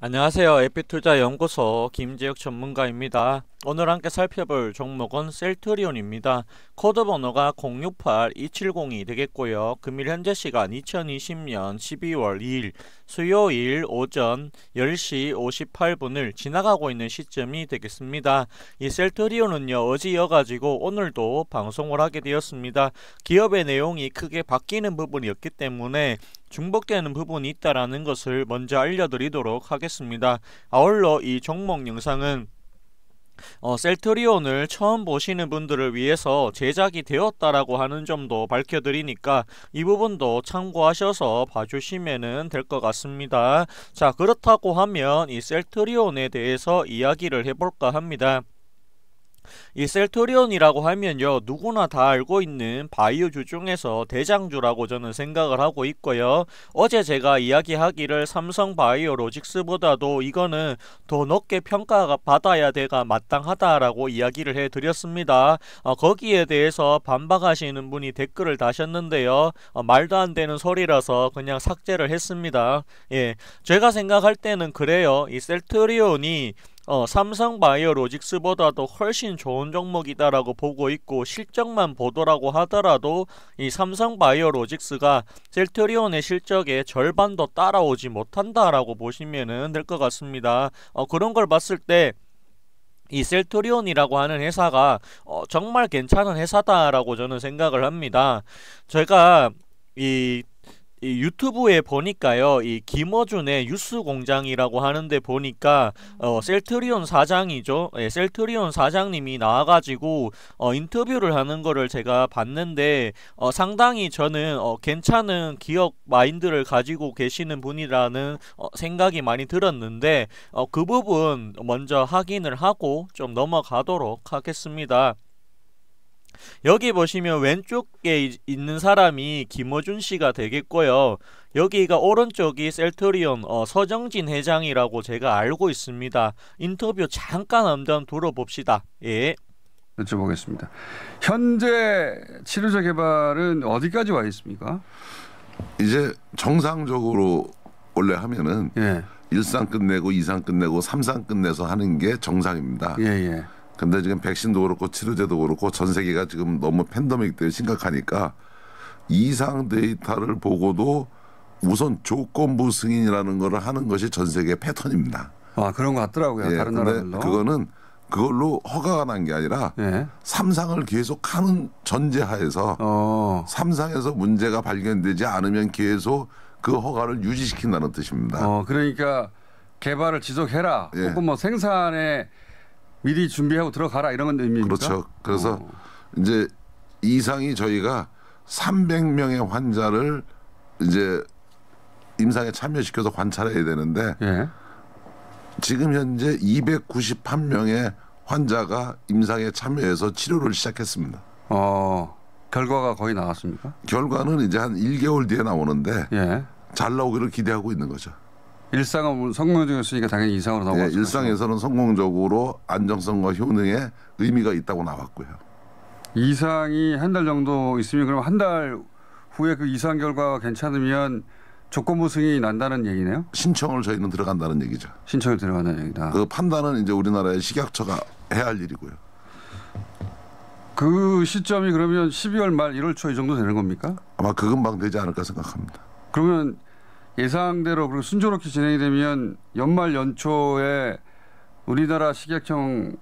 안녕하세요. 에피투자 연구소 김재혁 전문가입니다. 오늘 함께 살펴볼 종목은 셀트리온입니다. 코드 번호가 068270이 되겠고요. 금일 현재 시간 2020년 12월 2일 수요일 오전 10시 58분을 지나가고 있는 시점이 되겠습니다. 이 셀트리온은요. 어지여가지고 오늘도 방송을 하게 되었습니다. 기업의 내용이 크게 바뀌는 부분이었기 때문에 중복되는 부분이 있다라는 것을 먼저 알려드리도록 하겠습니다. 아울러 이 종목 영상은 어, 셀트리온을 처음 보시는 분들을 위해서 제작이 되었다라고 하는 점도 밝혀드리니까 이 부분도 참고하셔서 봐주시면 될 것 같습니다. 자 그렇다고 하면 이 셀트리온에 대해서 이야기를 해볼까 합니다. 이셀트리온이라고 하면요 누구나 다 알고 있는 바이오주 중에서 대장주라고 저는 생각을 하고 있고요 어제 제가 이야기하기를 삼성바이오로직스보다도 이거는 더 높게 평가받아야 돼가 마땅하다라고 이야기를 해드렸습니다 어, 거기에 대해서 반박하시는 분이 댓글을 다셨는데요 어, 말도 안 되는 소리라서 그냥 삭제를 했습니다 예 제가 생각할 때는 그래요 이셀트리온이 어, 삼성 바이오로직스보다도 훨씬 좋은 종목이다라고 보고 있고 실적만 보더라고 하더라도 이 삼성 바이오로직스가 셀트리온의 실적의 절반도 따라오지 못한다라고 보시면 될 것 같습니다. 어, 그런 걸 봤을 때 이 셀트리온이라고 하는 회사가 어, 정말 괜찮은 회사다라고 저는 생각을 합니다. 제가 이이 유튜브에 보니까요, 이 김어준의 뉴스 공장이라고 하는데 보니까 어 셀트리온 사장이죠. 예, 셀트리온 사장님이 나와가지고 어 인터뷰를 하는 거를 제가 봤는데 어 상당히 저는 어 괜찮은 기억 마인드를 가지고 계시는 분이라는 어 생각이 많이 들었는데 어그 부분 먼저 확인을 하고 좀 넘어가도록 하겠습니다. 여기 보시면 왼쪽에 있는 사람이 김어준 씨가 되겠고요. 여기가 오른쪽이 셀트리온 어, 서정진 회장이라고 제가 알고 있습니다. 인터뷰 잠깐 한번 들어봅시다. 예. 여쭤보겠습니다. 현재 치료제 개발은 어디까지 와 있습니까? 이제 정상적으로 원래 하면은 예. 1상 끝내고 2상 끝내고 3상 끝내서 하는 게 정상입니다. 예, 예. 근데 지금 백신도 그렇고 치료제도 그렇고 전 세계가 지금 너무 팬데믹 때문에 심각하니까 이상 데이터를 보고도 우선 조건부 승인이라는 걸 하는 것이 전 세계 패턴입니다. 아 그런 것 같더라고요. 예, 다른 나라들로. 그거는 그걸로 허가가 난 게 아니라 예. 삼상을 계속 하는 전제하에서 어. 삼상에서 문제가 발견되지 않으면 계속 그 허가를 유지시킨다는 뜻입니다. 어, 그러니까 개발을 지속해라. 예. 혹은 뭐 생산에 미리 준비하고 들어가라 이런 건 의미입니까? 그렇죠. 그래서 오. 이제 이상이 저희가 300명의 환자를 이제 임상에 참여시켜서 관찰해야 되는데 예. 지금 현재 291명의 환자가 임상에 참여해서 치료를 시작했습니다. 어, 결과가 거의 나왔습니까? 결과는 이제 한 1개월 뒤에 나오는데 예. 잘 나오기를 기대하고 있는 거죠. 일상은 뭐 성공적이었으니까 당연히 이상으로 나오거 네, 일상에서는 성공적으로 안정성과 효능에 의미가 있다고 나왔고요. 이상이 한 달 정도 있으면 그럼 한달 후에 그 이상 결과가 괜찮으면 조건부 승인이 난다는 얘기네요. 신청을 저희는 들어간다는 얘기죠. 신청이 들어간다는 얘기다. 그 판단은 이제 우리나라의 식약처가 해야 할 일이고요. 그 시점이 그러면 12월 말 1월 초 이 정도 되는 겁니까? 아마 그 금방 되지 않을까 생각합니다. 그러면 예상대로 그리고 순조롭게 진행이 되면 연말 연초에 우리나라 식약청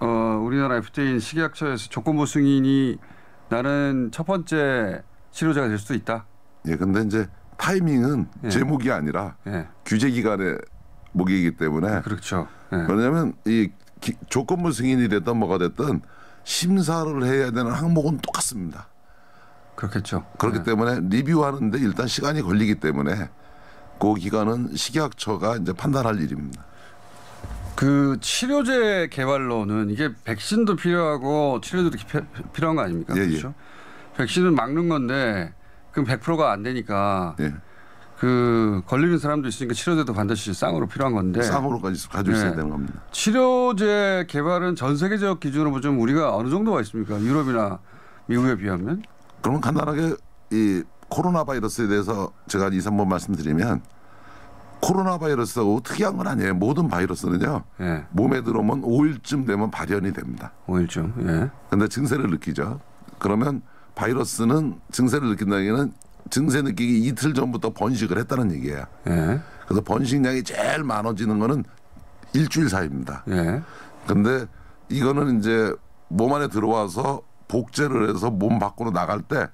어 우리나라 FDA인 식약처에서 조건부 승인이 나는 첫 번째 치료제가 될 수도 있다. 예, 근데 이제 타이밍은 예. 제목이 아니라 예. 규제 기간의 목이기 때문에 예, 그렇죠. 예. 왜냐하면 이 기, 조건부 승인이 됐든 뭐가 됐든 심사를 해야 되는 항목은 똑같습니다. 그렇겠죠. 그렇기 예. 때문에 리뷰하는데 일단 시간이 걸리기 때문에 그 기간은 식약처가 이제 판단할 일입니다. 그 치료제 개발로는 이게 백신도 필요하고 치료제도 필요한 거 아닙니까? 예, 예. 그렇죠? 예. 백신은 막는 건데 그럼 100%가 안 되니까 예. 그 걸리는 사람도 있으니까 치료제도 반드시 쌍으로 필요한 건데 쌍으로까지 가지고 있어야 예. 되는 겁니다. 치료제 개발은 전 세계적 기준으로 보면 뭐 우리가 어느 정도가 있습니까? 유럽이나 미국에 비하면? 그러면 간단하게 이 코로나 바이러스에 대해서 제가 한 2, 3번 말씀드리면 코로나 바이러스하고 특이한 건 아니에요. 모든 바이러스는요. 예. 몸에 들어오면 5일쯤 되면 발현이 됩니다. 5일쯤. 예. 근데 증세를 느끼죠. 그러면 바이러스는 증세를 느낀다기에는 증세 느끼기 이틀 전부터 번식을 했다는 얘기예요. 예. 그래서 번식량이 제일 많아지는 거는 일주일 사이입니다. 예. 근데 이거는 이제 몸 안에 들어와서 복제를 해서 몸 밖으로 나갈 때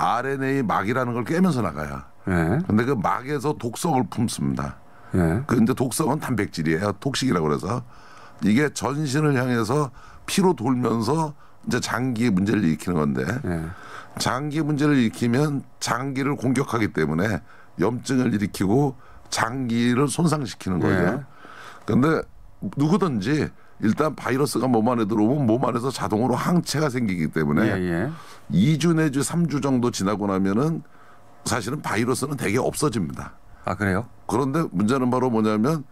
RNA 막이라는 걸 깨면서 나가요. 그런데 예. 그 막에서 독성을 품습니다. 그런데 예. 독성은 단백질이에요. 독식이라고 그래서 이게 전신을 향해서 피로 돌면서 이제 장기의 문제를 일으키는 건데 예. 장기 문제를 일으키면 장기를 공격하기 때문에 염증을 일으키고 장기를 손상시키는 거예요. 그런데 누구든지 일단 바이러스가 몸 안에 들어오면 몸 안에서 자동으로 항체가 생기기 때문에 예, 예. 2주 내지 3주 정도 지나고 나면은 사실은 바이러스는 되게 없어집니다. 아 그래요? 그런데 문제는 바로 뭐냐면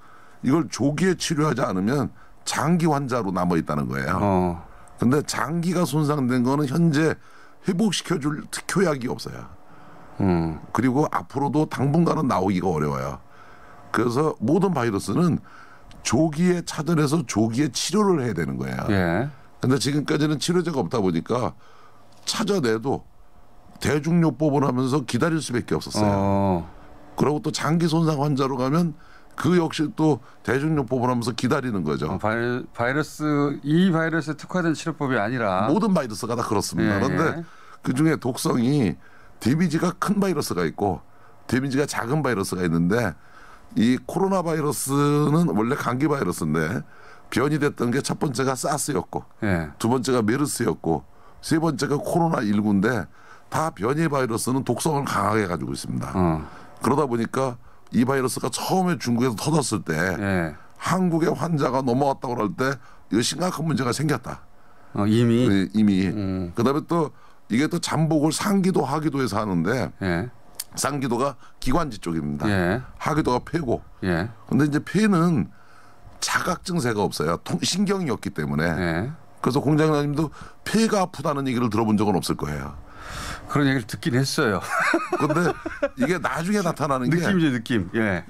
이걸 조기에 치료하지 않으면 장기 환자로 남아 있다는 거예요. 어. 근데 장기가 손상된 거는 현재 회복시켜 줄 특효약이 없어요. 음. 그리고 앞으로도 당분간은 나오기가 어려워요. 그래서 모든 바이러스는 조기에 차단해서 조기에 치료를 해야 되는 거야. 예. 근데 지금까지는 치료제가 없다 보니까 찾아내도 대중요법을 하면서 기다릴 수밖에 없었어요. 어. 그리고 또 장기 손상 환자로 가면 그 역시 또 대중요법을 하면서 기다리는 거죠. 어, 바이, 바이러스 이 바이러스에 특화된 치료법이 아니라 모든 바이러스가 다 그렇습니다. 예. 그런데 그 중에 독성이 데미지가 큰 바이러스가 있고 데미지가 작은 바이러스가 있는데 이 코로나 바이러스는 원래 감기 바이러스인데 변이됐던 게 첫 번째가 사스였고 예. 두 번째가 메르스였고 세 번째가 코로나 19인데 다 변이 바이러스는 독성을 강하게 가지고 있습니다. 어. 그러다 보니까 이 바이러스가 처음에 중국에서 터졌을 때 예. 한국의 환자가 넘어왔다고 할때이 심각한 문제가 생겼다. 어, 이미 네, 이미 음. 그다음에 또 이게 또 잠복을 상기도 하기도 해서 하는데 예. 쌍기도가 기관지 쪽입니다. 예. 하기도가 폐고. 예. 근데 이제 폐는 자각 증세가 없어요. 통, 신경이 없기 때문에. 예. 그래서 공장장님도 폐가 아프다는 얘기를 들어본 적은 없을 거예요. 그런 얘기를 듣긴 했어요. 근데 이게 나중에 나타나는 느낌이죠, 느낌. 예.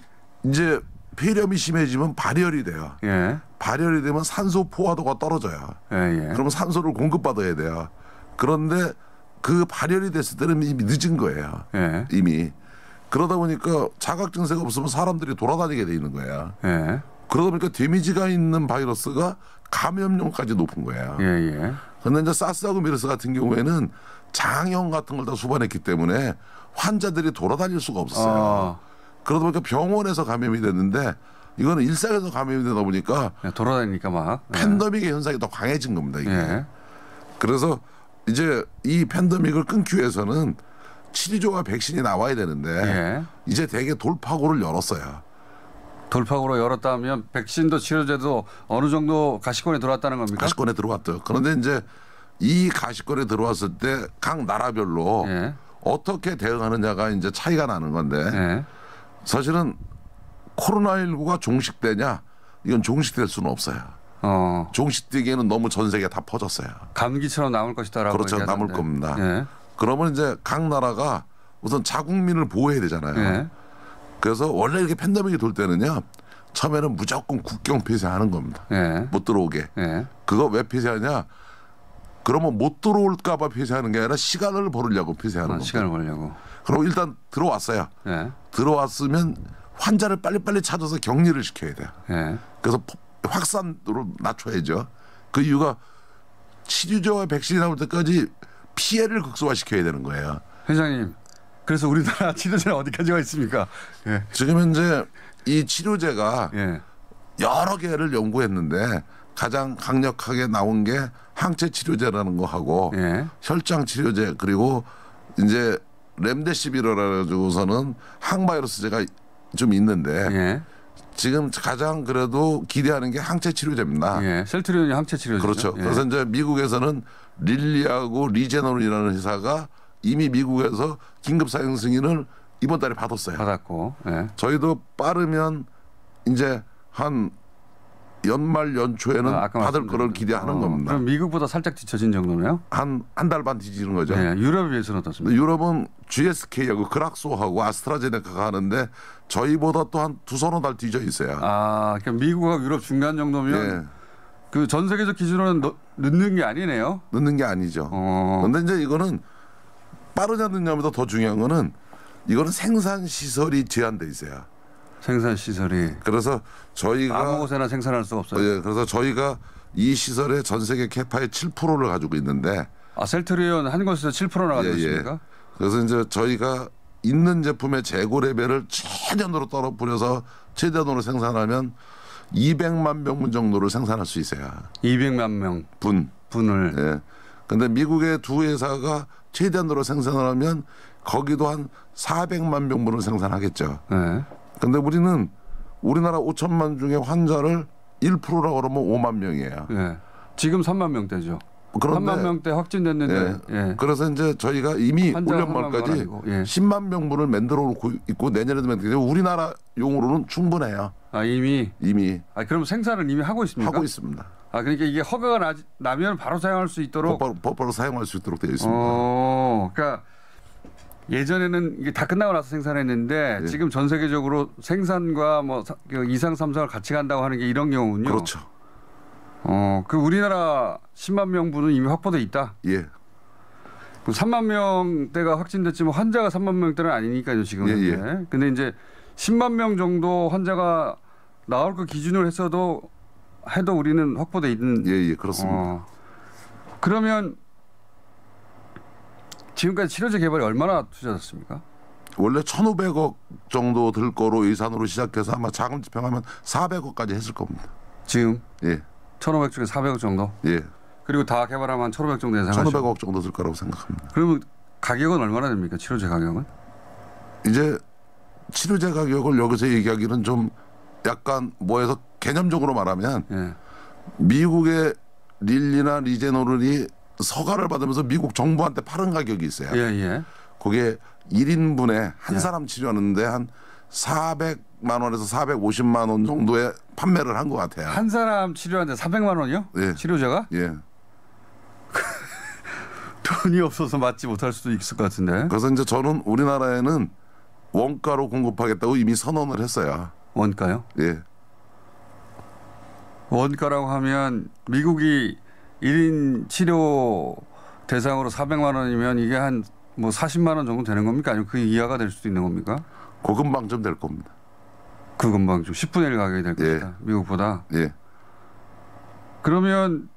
이제 폐렴이 심해지면 발열이 돼요. 예. 발열이 되면 산소 포화도가 떨어져요. 예, 예. 그러면 산소를 공급받아야 돼요. 그런데 그 발열이 됐을 때는 이미 늦은 거예요. 예. 이미 그러다 보니까 자각 증세가 없으면 사람들이 돌아다니게 돼 있는 거야. 예. 그러다 보니까 데미지가 있는 바이러스가 감염률까지 높은 거예요. 예예. 그데 예. 이제 사스하고 미르스 같은 경우에는 장염 같은 걸 다 수반했기 때문에 환자들이 돌아다닐 수가 없었어요. 어. 그러다 보니까 병원에서 감염이 됐는데 이거는 일상에서 감염이 되다 보니까 예, 돌아다니니까 막 예. 팬더믹의 현상이 더 강해진 겁니다. 이게. 예. 그래서 이제 이 팬데믹을 끊기 위해서는 치료조와 백신이 나와야 되는데 예. 이제 대개 돌파구를 열었어요. 돌파구로 열었다면 백신도 치료제도 어느 정도 가시권에 들어왔다는 겁니까? 가시권에 들어왔죠. 그런데 이제 이 가시권에 들어왔을 때 각 나라별로 예. 어떻게 대응하느냐가 이제 차이가 나는 건데 예. 사실은 코로나19가 종식되냐 이건 종식될 수는 없어요. 어. 종식 뛰기에는 너무 전 세계 다 퍼졌어요. 감기처럼 남을 것이다라고 그렇죠. 얘기하던데. 남을 겁니다. 예. 그러면 이제 각 나라가 우선 자국민을 보호해야 되잖아요. 예. 그래서 원래 이렇게 팬데믹이 돌 때는요. 처음에는 무조건 국경 폐쇄하는 겁니다. 예. 못 들어오게. 예. 그거 왜 폐쇄하냐? 그러면 못 들어올까봐 폐쇄하는 게 아니라 시간을 벌으려고 폐쇄하는 아, 겁니다. 시간을 벌려고. 그럼 일단 들어왔어요. 예. 들어왔으면 환자를 빨리빨리 찾아서 격리를 시켜야 돼요. 예. 그래서 확산으로 낮춰야죠. 그 이유가 치료제와 백신이 나올 때까지 피해를 극소화시켜야 되는 거예요. 회장님, 그래서 우리나라 치료제는 어디까지가 있습니까? 예. 지금 현재 이 치료제가 예. 여러 개를 연구했는데 가장 강력하게 나온 게 항체 치료제라는 거 하고 예. 혈장 치료제 그리고 이제 렘데시비로라 가지고서는 항바이러스제가 좀 있는데 예. 지금 가장 그래도 기대하는 게 항체 치료제입니다. 예, 셀트리온이 항체 치료제. 그렇죠. 예. 그래서 이제 미국에서는 릴리하고 리제놀이라는 회사가 이미 미국에서 긴급 사용 승인을 이번 달에 받았어요. 받았고. 예. 저희도 빠르면 이제 한 연말 연초에는 아, 받을 거를 기대하는 어, 겁니다. 그럼 미국보다 살짝 뒤쳐진 정도네요? 한 한 달 반 뒤지는 거죠. 네, 유럽에 비해서는 어떻습니까? 유럽은 GSK하고 그락소하고 아스트라제네카가 하는데 저희보다 또 한 두 서너 달 뒤져 있어요. 아, 그러니까 미국하고 유럽 중간 정도면 네. 그전 세계적 기준으로는 넣, 늦는 게 아니네요. 늦는 게 아니죠. 어. 근데 이제 이거는 빠르냐 늦냐보다 더 중요한 거는 이거는 생산 시설이 제한돼 있어요. 생산 시설이 그래서 저희가 아무 곳에나 생산할 수 없어요. 예, 그래서 저희가 이 시설의 전 세계 캐파의 7%를 가지고 있는데 아 셀트리온 한 곳에서 7%나 가지고 예, 있습니까? 예. 그래서 이제 저희가 있는 제품의 재고 레벨을 최대한으로 떨어뜨려서 최대한으로 생산하면 200만 명분 정도를 생산할 수 있어요. 200만 명 분. 분을. 예. 근데 미국의 두 회사가 최대한으로 생산을 하면 거기도 한 400만 명분을 생산하겠죠. 네. 근데 우리는 우리나라 5천만 중에 환자를 1%라고 그러면 5만 명이에요. 예. 지금 3만 명대죠. 그런데 3만 명대 확진됐는데. 예. 예. 그래서 이제 저희가 이미 올 연말까지 10만 명분을 만들어 놓고 있고 내년에도 만들고 우리나라 용으로는 충분해요. 아 이미 이미. 아 그럼 생산을 이미 하고 있습니까? 하고 있습니다. 아 그러니까 이게 허가가 나, 면 바로 사용할 수 있도록 바로, 바로 사용할 수 있도록 되어 있습니다. 어, 그러니까 예전에는 이게 다 끝나고 나서 생산했는데 네. 지금 전 세계적으로 생산과 뭐 그 이상 삼성을 같이 간다고 하는 게 이런 경우는요. 그렇죠. 어, 그 우리나라 10만 명분은 이미 확보돼 있다. 예. 3만 명대가 확진됐지만 환자가 3만 명대는 아니니까요 지금. 예, 예. 네. 근데 이제 10만 명 정도 환자가 나올 그 기준으로 했어도 해도 우리는 확보돼 있는. 예, 예, 그렇습니다. 어, 그러면 지금까지 치료제 개발이 얼마나 투자됐습니까? 원래 1,500억 정도 들 거로 예산으로 시작해서 아마 자금 집행하면 400억까지 했을 겁니다. 지금? 예. 1,500 중에 400억 정도? 예. 그리고 다 개발하면 1,500 정도 예상 1,500억 정도 들 거라고 생각합니다. 그러면 가격은 얼마나 됩니까? 치료제 가격은? 이제 치료제 가격을 여기서 얘기하기는 좀 약간 뭐해서 개념적으로 말하면 예. 미국의 릴리나 리제노른이 서가를 받으면서 미국 정부한테 팔은 가격이 있어요. 예, 예. 그게 1인분에 한 예. 사람 치료하는데 한 400만 원에서 450만 원 정도의 판매를 한 것 같아요. 한 사람 치료하는데 400만 원이요? 예. 치료자가? 예. 돈이 없어서 맞지 못할 수도 있을 것 같은데. 그래서 이제 저는 우리나라에는 원가로 공급하겠다고 이미 선언을 했어요. 원가요? 예. 원가라고 하면 미국이 1인 치료 대상으로 400만 원이면 이게 한뭐 40만 원 정도 되는 겁니까? 아니면 그 이하가 될 수도 있는 겁니까? 고금방 좀 될 겁니다. 그 금방 좀 10분의 1 가격이 될 겁니다. 예. 미국보다. 예. 그러면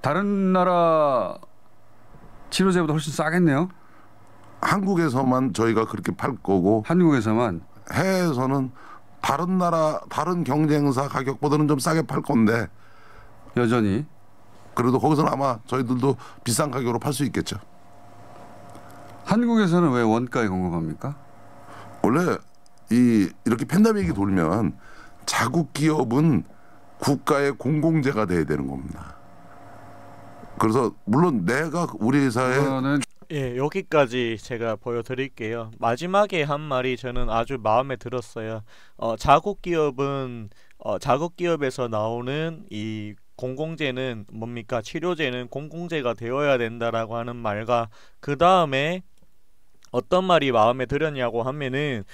다른 나라 치료제보다 훨씬 싸겠네요. 한국에서만 저희가 그렇게 팔 거고 한국에서만 해외에서는 다른 나라 다른 경쟁사 가격보다는 좀 싸게 팔 건데 여전히 그래도 거기서는 아마 저희들도 비싼 가격으로 팔 수 있겠죠. 한국에서는 왜 원가에 공급합니까? 원래 이 이렇게 팬데믹이 돌면 자국 기업은 국가의 공공재가 돼야 되는 겁니다. 그래서 물론 내가 우리 회사에 예, 여기까지 제가 보여드릴게요. 마지막에 한 말이 저는 아주 마음에 들었어요. 어, 자국 기업은 어, 자국 기업에서 나오는 이 공공재는 뭡니까 치료제는 공공재가 되어야 된다라고 하는 말과 그 다음에 어떤 말이 마음에 들었냐고 하면은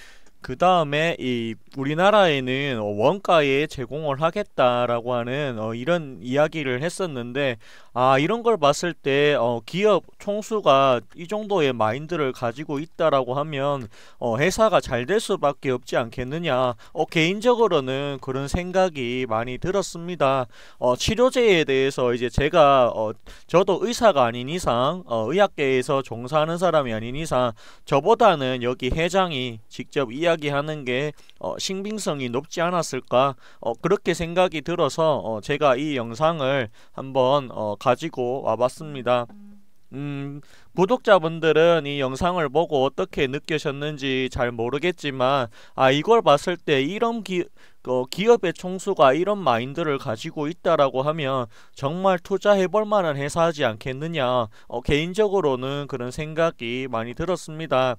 그 다음에 이 우리나라에는 어, 원가에 제공을 하겠다라고 하는 어 이런 이야기를 했었는데 아 이런 걸 봤을 때어 기업 총수가 이 정도의 마인드를 가지고 있다라고 하면 어 회사가 잘 될 수밖에 없지 않겠느냐 어 개인적으로는 그런 생각이 많이 들었습니다 어 치료제에 대해서 이제 제가 어 저도 의사가 아닌 이상 어 의학계에서 종사하는 사람이 아닌 이상 저보다는 여기 회장이 직접 이야기 이야기하는 게 어, 신빙성이 높지 않았을까 어, 그렇게 생각이 들어서 어, 제가 이 영상을 한번 어, 가지고 와봤습니다. 음, 구독자분들은 이 영상을 보고 어떻게 느끼셨는지 잘 모르겠지만 아 이걸 봤을 때 이런 기, 어, 기업의 총수가 이런 마인드를 가지고 있다라고 하면 정말 투자해볼 만한 회사지 않겠느냐 어, 개인적으로는 그런 생각이 많이 들었습니다.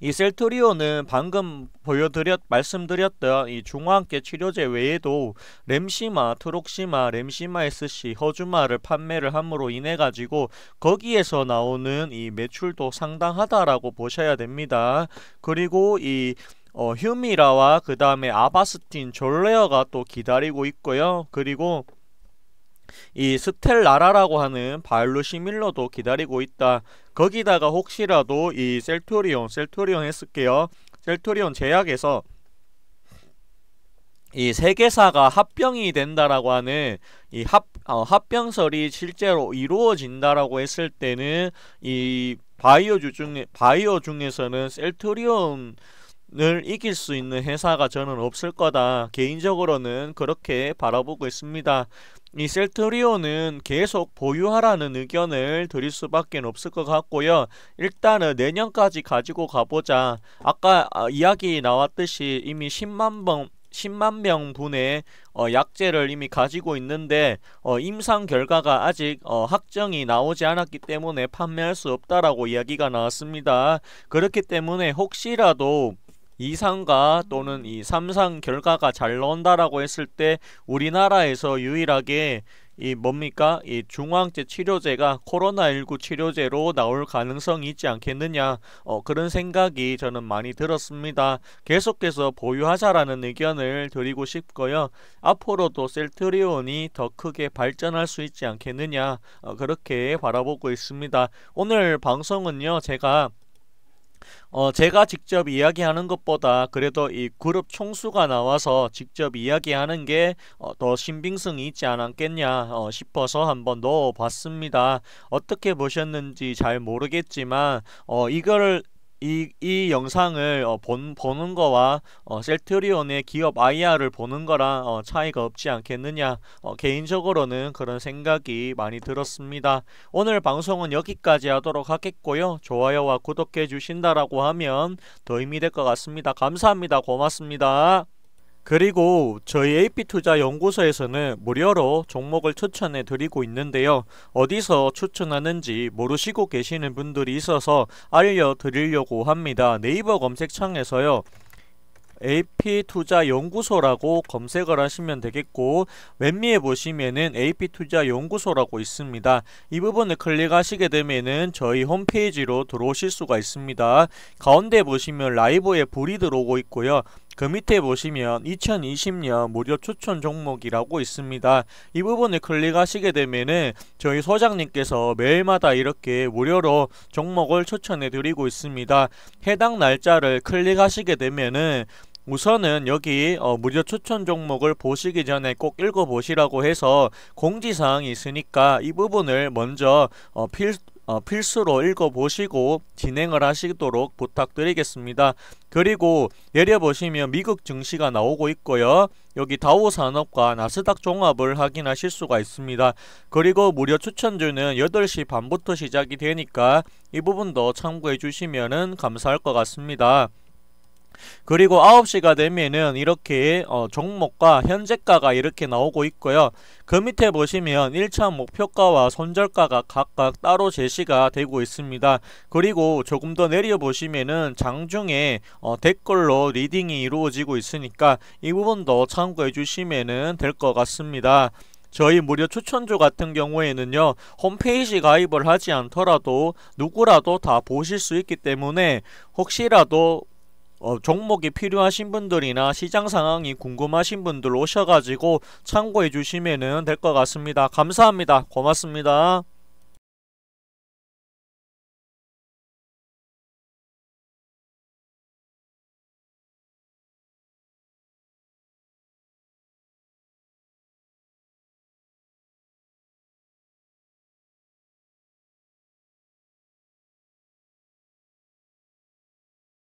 이 셀토리온은 방금 보여드렸 말씀드렸던 이 중화학계 치료제 외에도 렘시마, 트록시마, 렘시마 SC, 허주마를 판매를 함으로 인해 가지고 거기에서 나오는 이 매출도 상당하다라고 보셔야 됩니다. 그리고 이 어, 휴미라와 그 다음에 아바스틴, 졸레어가 또 기다리고 있고요. 그리고 이 스텔라라라고 하는 바일루 시밀러도 기다리고 있다. 거기다가 혹시라도 이 셀토리온, 셀토리온 했을게요. 셀토리온 제약에서 이 세계사가 합병이 된다라고 하는 이 합, 어, 합병설이 실제로 이루어진다라고 했을 때는 이 바이오주 중에 바이오 중에서는 셀토리온을 이길 수 있는 회사가 저는 없을 거다. 개인적으로는 그렇게 바라보고 있습니다. 이 셀트리온은 계속 보유하라는 의견을 드릴 수밖에 없을 것 같고요. 일단은 내년까지 가지고 가보자. 아까 아, 이야기 나왔듯이 이미 10만 번 10만 명 분의 어, 약제를 이미 가지고 있는데 어, 임상 결과가 아직 어, 확정이 나오지 않았기 때문에 판매할 수 없다라고 이야기가 나왔습니다. 그렇기 때문에 혹시라도 이상과 또는 이 삼상 결과가 잘 나온다라고 했을 때 우리나라에서 유일하게 이 뭡니까 이 중앙제 치료제가 코로나19 치료제로 나올 가능성이 있지 않겠느냐 어, 그런 생각이 저는 많이 들었습니다 계속해서 보유하자라는 의견을 드리고 싶고요 앞으로도 셀트리온이 더 크게 발전할 수 있지 않겠느냐 어, 그렇게 바라보고 있습니다 오늘 방송은요 제가 어, 제가 직접 이야기하는 것보다 그래도 이 그룹 총수가 나와서 직접 이야기하는 게더 어, 신빙성이 있지 않았겠냐 어, 싶어서 한번 넣어봤습니다. 어떻게 보셨는지 잘 모르겠지만 어, 이걸 이, 이 영상을 어, 본, 보는 거와 어, 셀트리온의 기업 IR을 보는 거랑 어, 차이가 없지 않겠느냐 어, 개인적으로는 그런 생각이 많이 들었습니다. 오늘 방송은 여기까지 하도록 하겠고요. 좋아요와 구독해 주신다라고 하면 더 힘이 될 것 같습니다. 감사합니다. 고맙습니다. 그리고 저희 AP투자연구소에서는 무료로 종목을 추천해 드리고 있는데요. 어디서 추천하는지 모르시고 계시는 분들이 있어서 알려드리려고 합니다. 네이버 검색창에서요. AP투자연구소라고 검색을 하시면 되겠고 왼미에 보시면은 AP투자연구소라고 있습니다. 이 부분을 클릭하시게 되면은 저희 홈페이지로 들어오실 수가 있습니다. 가운데 보시면 라이브에 불이 들어오고 있고요. 그 밑에 보시면 2020년 무료 추천 종목이라고 있습니다. 이 부분을 클릭하시게 되면은 저희 소장님께서 매일마다 이렇게 무료로 종목을 추천해 드리고 있습니다. 해당 날짜를 클릭하시게 되면은 우선은 여기 어, 무료 추천 종목을 보시기 전에 꼭 읽어보시라고 해서 공지사항이 있으니까 이 부분을 먼저 어, 필, 어, 필수로 읽어보시고 진행을 하시도록 부탁드리겠습니다. 그리고 내려보시면 미국 증시가 나오고 있고요. 여기 다우 산업과 나스닥 종합을 확인하실 수가 있습니다. 그리고 무료 추천주는 8시 반부터 시작이 되니까 이 부분도 참고해 주시면 감사할 것 같습니다. 그리고 9시가 되면은 이렇게 어 종목과 현재가가 이렇게 나오고 있고요. 그 밑에 보시면 1차 목표가와 손절가가 각각 따로 제시가 되고 있습니다. 그리고 조금 더 내려 보시면은 장중에 어 댓글로 리딩이 이루어지고 있으니까 이 부분도 참고해 주시면될 것 같습니다. 저희 무료 추천조 같은 경우에는요 홈페이지 가입을 하지 않더라도 누구라도 다 보실 수 있기 때문에 혹시라도 어, 종목이 필요하신 분들이나 시장 상황이 궁금하신 분들 오셔가지고 참고해 주시면 될 것 같습니다. 감사합니다. 고맙습니다.